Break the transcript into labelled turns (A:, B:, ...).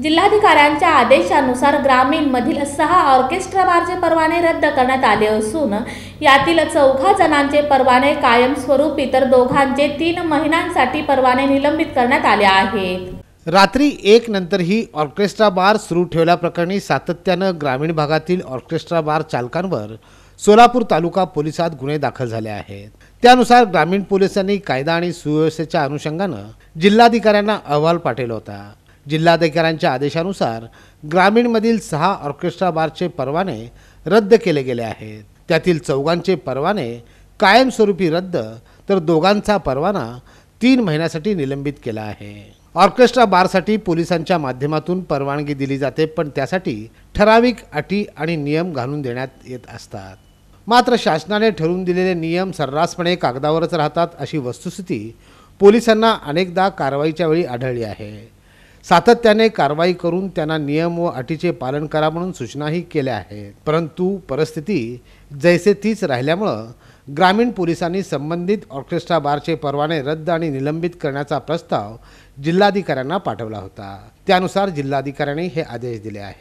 A: जिल्हाधिकाऱ्यांच्या आदेशानुसार ग्रामीणमधील सहा ऑर्केस्ट्रा बारचे परवाने रद्द करण्यात आले असून यातील चौघा जणांचे परवाने कायमस्वरूपी तर दोघांचे तीन महिन्यांसाठी परवाने निलंबित करण्यात आले आहेत
B: रात्री एक नंतर ही ऑर्केस्ट्रा बार सुरू ठेवल्याप्रकरणी सातत्यानं ग्रामीण भागातील ऑर्केस्ट्रा बार चालकांवर सोलापूर तालुका पोलिसात गुन्हे दाखल झाले आहेत त्यानुसार ग्रामीण पोलिसांनी कायदा आणि सुव्यवस्थेच्या अनुषंगानं जिल्हाधिकाऱ्यांना अहवाल पाठवला होता जिल्हाधिकाऱ्यांच्या आदेशानुसार ग्रामीणमधील सहा ऑर्केस्ट्रा बारचे परवाने रद्द केले गेले आहेत त्यातील चौघांचे परवाने कायमस्वरूपी रद्द तर दोघांचा परवाना तीन महिन्यासाठी निलंबित केला आहे ऑर्केस्ट्रा बारसाठी पोलिसांच्या माध्यमातून परवानगी दिली जाते पण त्यासाठी ठराविक अटी आणि नियम घालून देण्यात येत असतात मात्र शासनाने ठरवून दिलेले नियम सर्रासपणे कागदावरच राहतात अशी वस्तुस्थिती पोलिसांना अनेकदा कारवाईच्या वेळी आढळली आहे सातत्याने कारवाई करून त्यांना नियम व अटीचे पालन करा म्हणून सूचनाही केल्या आहेत परंतु परिस्थिती जैसे तीच राहिल्यामुळं ग्रामीण पोलिसांनी संबंधित ऑर्केस्ट्रा बारचे परवाने रद्द आणि निलंबित करण्याचा प्रस्ताव जिल्हाधिकाऱ्यांना पाठवला होता त्यानुसार जिल्हाधिकाऱ्यांनी हे आदेश दिले आहेत